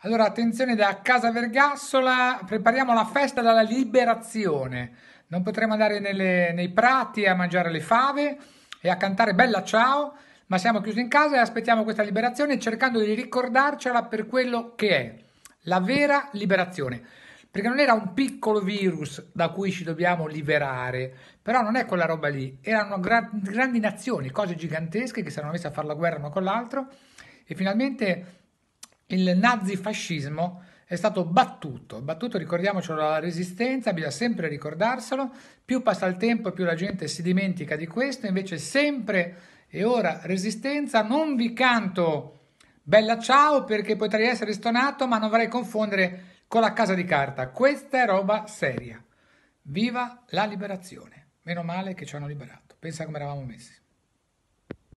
Allora, attenzione da Casa Vergassola, prepariamo la festa della liberazione. Non potremo andare nelle, nei prati a mangiare le fave e a cantare bella ciao, ma siamo chiusi in casa e aspettiamo questa liberazione cercando di ricordarcela per quello che è, la vera liberazione. Perché non era un piccolo virus da cui ci dobbiamo liberare, però non è quella roba lì, erano gra- grandi nazioni, cose gigantesche che si erano messe a fare la guerra uno con l'altro e finalmente il nazifascismo è stato battuto, battuto ricordiamocelo dalla resistenza, bisogna sempre ricordarselo, più passa il tempo più la gente si dimentica di questo, invece sempre e ora resistenza, non vi canto bella ciao perché potrei essere stonato ma non vorrei confondere con la casa di carta, questa è roba seria, viva la liberazione, meno male che ci hanno liberato, pensa come eravamo messi.